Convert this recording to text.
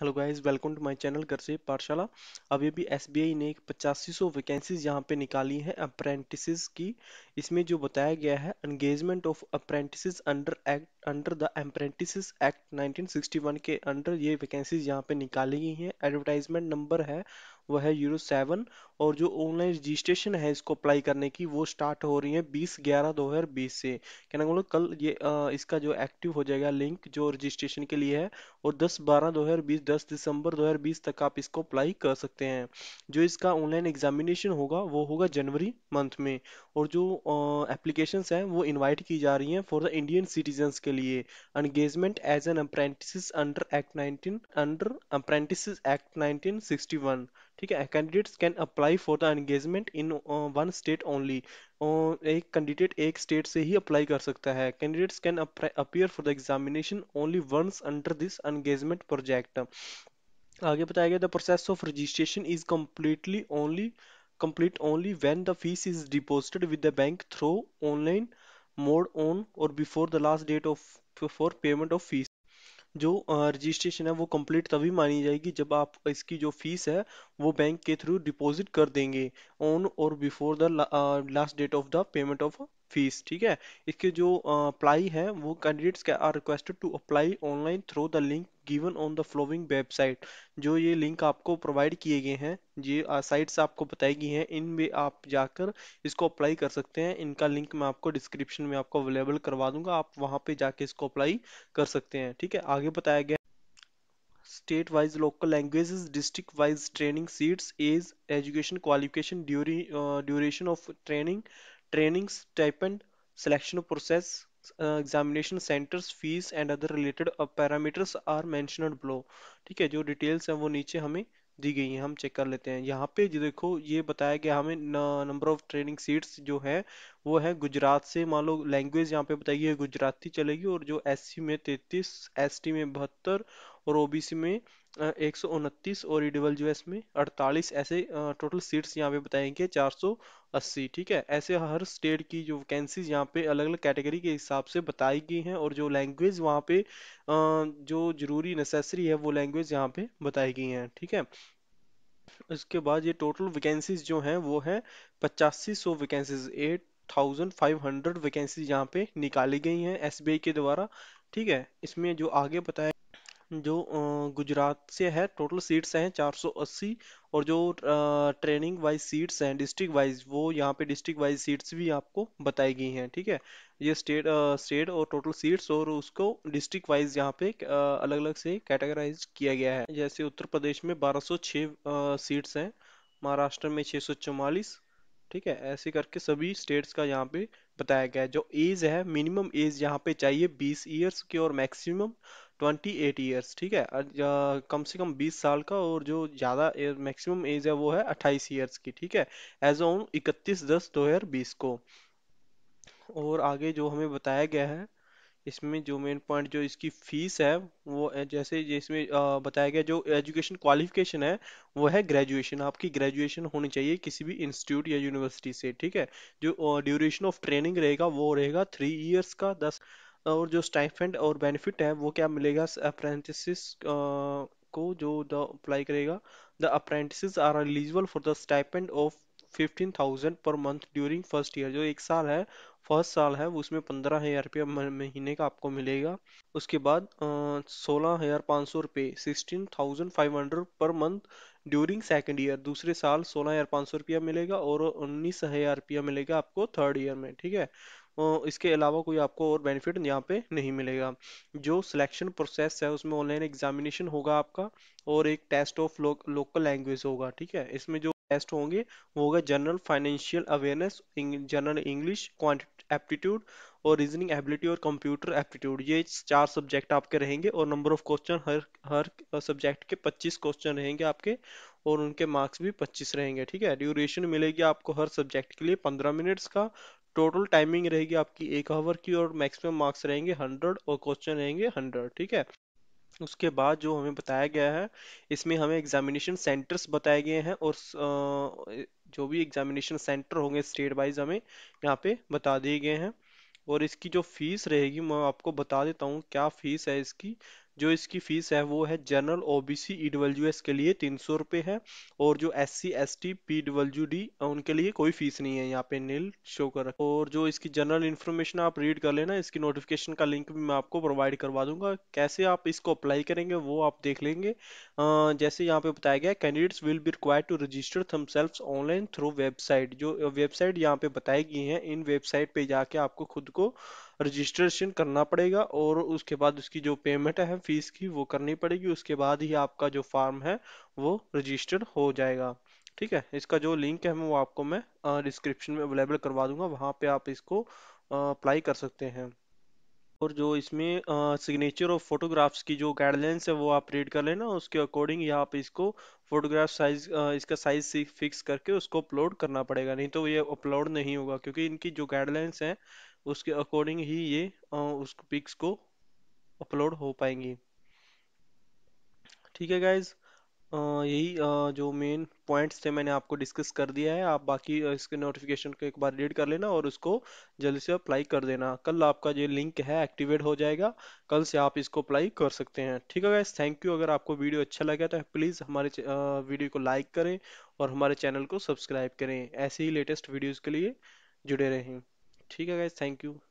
hello guys welcome to my channel कर से पाठशाला अभी अभी एसबीआई ने पचासी सौ वैकेंसीज यहाँ पे निकाली है अप्रेंटिस की इसमें जो बताया गया है engagement of apprentice under act under the apprentices act 1961 के अंडर ये वैकेंसीज यहाँ पे निकाली गई हैं एडवर्टाइजमेंट नंबर है वह है यूरो सेवन और जो ऑनलाइन रजिस्ट्रेशन है इसको अप्लाई करने की वो स्टार्ट हो रही है बीस ग्यारह दो हज़ार बीस से कहना बोलो मतलब कल ये आ, इसका जो एक्टिव हो जाएगा लिंक जो रजिस्ट्रेशन के लिए है और दस बारह दो हज़ार बीस दस दिसंबर दो हज़ार बीस तक आप इसको अप्लाई कर सकते हैं जो इसका ऑनलाइन एग्जामिनेशन होगा वो होगा जनवरी मंथ में और जो एप्लीकेशन हैं वो इन्वाइट की जा रही हैं फॉर द इंडियन सिटीजन्स के लिए engagement as an apprentice under act nineteen under apprentice act nineteen sixty one ठीक है candidates can apply for the engagement in one state only एक कैंडिडेट एक स्टेट से ही अप्लाई कर सकता है candidates can appear for the examination only once under this engagement project आगे बताया गया the process of registration is completely only complete only when the fees is deposited with the bank through online mode on और before the last date of for payment of fees जो registration uh, है वो complete तभी मानी जाएगी जब आप इसकी जो फीस है वो बैंक के थ्रू डिपॉजिट कर देंगे ऑन और before the last date of the payment of fees ठीक है इसके जो अप्लाई uh, है वो कैंडिडेट्स के are requested to apply online through the link given on the following website जो ये लिंक आपको प्रोवाइड किए गए हैं ये साइट्स uh, आपको बताई गई हैं इन में आप जाकर इसको अप्लाई कर सकते हैं इनका लिंक मैं आपको डिस्क्रिप्शन में आपको अवेलेबल करवा दूंगा आप वहाँ पे जाके इसको अप्लाई कर सकते हैं ठीक है आगे बताया गया state-wise local languages, district-wise training seats, age, education qualification, during, uh, duration of training, training stipend, selection process, uh, examination centres fees and other related parameters are mentioned below ठीक है जो डिटेल्स हैं वो नीचे हमें दी गई हैं हम चेक कर लेते हैं यहाँ पे देखो ये बताया गया हमें नंबर ऑफ ट्रेनिंग सीट्स जो है वो है गुजरात से मान लो लैंग्वेज यहाँ पे बताइए गुजराती चलेगी और जो एस में तैतीस एसटी में बहत्तर और ओबीसी में एक सौ उनतीस और ईडब्ल यू एस में अड़तालीस ऐसे टोटल सीट्स यहाँ पे बताएंगे चार सौ अस्सी ठीक है ऐसे हर स्टेट की जो वैकेंसीज यहाँ पे अलग अलग कैटेगरी के हिसाब से बताई गई हैं और जो लैंग्वेज वहाँ पे जो ज़रूरी नेसेसरी है वो लैंग्वेज यहाँ पे बताई गई हैं ठीक है इसके बाद ये टोटल वैकेंसीज जो हैं वो हैं पचासी सौ vacancies eight thousand five hundred vacancies यहाँ पे निकाली गई हैं एसबीआई के द्वारा ठीक है इसमें जो आगे बताया जो गुजरात से है टोटल सीट्स हैं 480 और जो ट्रेनिंग वाइज सीट्स हैं डिस्ट्रिक्ट वाइज वो यहाँ पे डिस्ट्रिक्ट वाइज सीट्स भी आपको बताई गई हैं ठीक है ये स्टेट स्टेट और टोटल सीट्स और उसको डिस्ट्रिक्ट वाइज यहाँ पे अलग अलग से कैटेगराइज किया गया है जैसे उत्तर प्रदेश में 1206 सीट्स हैं महाराष्ट्र में 644 ठीक है ऐसे करके सभी स्टेट्स का यहाँ पे बताया गया है जो एज है मिनिमम एज यहाँ पे चाहिए 20 इयर्स की और मैक्सिमम ट्वेंटी एट ईयर्स ठीक है कम से कम बीस साल का और जो ज़्यादा मैक्सिमम एज है वो है अट्ठाईस ईयर्स की ठीक है एज ऑन इकतीस दस दो हज़ार बीस को और आगे जो हमें बताया गया है इसमें जो मेन पॉइंट जो इसकी फीस है वो जैसे जिसमें बताया गया जो एजुकेशन क्वालिफिकेशन है वो है ग्रेजुएशन आपकी ग्रेजुएशन होनी चाहिए किसी भी इंस्टीट्यूट या यूनिवर्सिटी से ठीक है जो ड्यूरेशन ऑफ ट्रेनिंग रहेगा वो रहेगा थ्री इयर्स का दस और जो स्टाइफेंड और बेनिफिट है वो क्या मिलेगा अप्रेंटिस को जो द अप्लाई करेगा the apprentice are eligible for the stipend of fifteen thousand per month during first year जो एक साल है फर्स्ट साल है उसमें पंद्रह हज़ार रुपया महीने का आपको मिलेगा उसके बाद सोलह हज़ार पाँच सौ रुपये sixteen thousand five hundred per month during second year दूसरे साल सोलह हज़ार पाँच सौ रुपया मिलेगा और उन्नीस हज़ार रुपया मिलेगा आपको थर्ड ईयर में ठीक है इसके अलावा कोई आपको और बेनिफिट यहाँ पे नहीं मिलेगा जो सिलेक्शन प्रोसेस है उसमें ऑनलाइन एग्जामिनेशन होगा आपका और एक टेस्ट ऑफ लोकल लैंग्वेज होगा ठीक है इसमें जो टेस्ट होंगे वो होगा general financial awareness general English aptitude और रीजनिंग एबिलिटी और कंप्यूटर एप्टीट्यूड ये चार सब्जेक्ट आपके रहेंगे और नंबर ऑफ क्वेश्चन हर हर सब्जेक्ट के 25 क्वेश्चन रहेंगे आपके और उनके मार्क्स भी 25 रहेंगे ठीक है ड्यूरेशन मिलेगी आपको हर सब्जेक्ट के लिए 15 मिनट्स का टोटल टाइमिंग रहेगी आपकी एक आवर की और मैक्सिमम मार्क्स रहेंगे हंड्रेड और क्वेश्चन रहेंगे हंड्रेड ठीक है उसके बाद जो हमें बताया गया है इसमें हमें एग्जामिनेशन सेंटर्स बताए गए हैं और जो भी एग्जामिनेशन सेंटर होंगे स्टेट वाइज हमें यहाँ पे बता दिए गए हैं और इसकी जो फीस रहेगी मैं आपको बता देता हूँ क्या फीस है इसकी जो इसकी फीस है वो है general OBC E W S के लिए तीन सौ रुपये है और जो S C S T P W D उनके लिए कोई फीस नहीं है यहाँ पे नील शो कर और जो इसकी जनरल इन्फॉर्मेशन आप रीड कर लेना इसकी नोटिफिकेशन का लिंक भी मैं आपको प्रोवाइड करवा दूंगा कैसे आप इसको अप्लाई करेंगे वो आप देख लेंगे जैसे यहाँ पे बताया गया candidates will be required to register self online through website जो वेबसाइट यहाँ पे बताई गई है इन वेबसाइट पे जाके आपको खुद को रजिस्ट्रेशन करना पड़ेगा और उसके बाद उसकी जो पेमेंट है फीस की वो करनी पड़ेगी उसके बाद ही आपका जो फार्म है वो रजिस्टर्ड हो जाएगा ठीक है इसका जो लिंक है वो आपको मैं डिस्क्रिप्शन में अवेलेबल करवा दूंगा वहाँ पे आप इसको अप्लाई कर सकते हैं और जो इसमें सिग्नेचर और फोटोग्राफ्स की जो गाइडलाइंस है वो आप रीड कर लेना उसके अकॉर्डिंग यहाँ पे इसको फोटोग्राफ साइज इसका साइज फिक्स करके उसको अपलोड करना पड़ेगा नहीं तो ये अपलोड नहीं होगा क्योंकि इनकी जो गाइडलाइंस हैं उसके अकॉर्डिंग ही ये उस पिक्स को अपलोड हो पाएंगी ठीक है गाइज यही जो मेन पॉइंट्स थे मैंने आपको डिस्कस कर दिया है आप बाकी इसके नोटिफिकेशन को एक बार रीड कर लेना और उसको जल्दी से अप्लाई कर देना कल आपका जो लिंक है एक्टिवेट हो जाएगा कल से आप इसको अप्लाई कर सकते हैं ठीक है गाइज थैंक यू अगर आपको वीडियो अच्छा लगा तो प्लीज़ हमारे वीडियो को लाइक करें और हमारे चैनल को सब्सक्राइब करें ऐसे ही लेटेस्ट वीडियोज़ के लिए जुड़े रहें ठीक है गाइज थैंक यू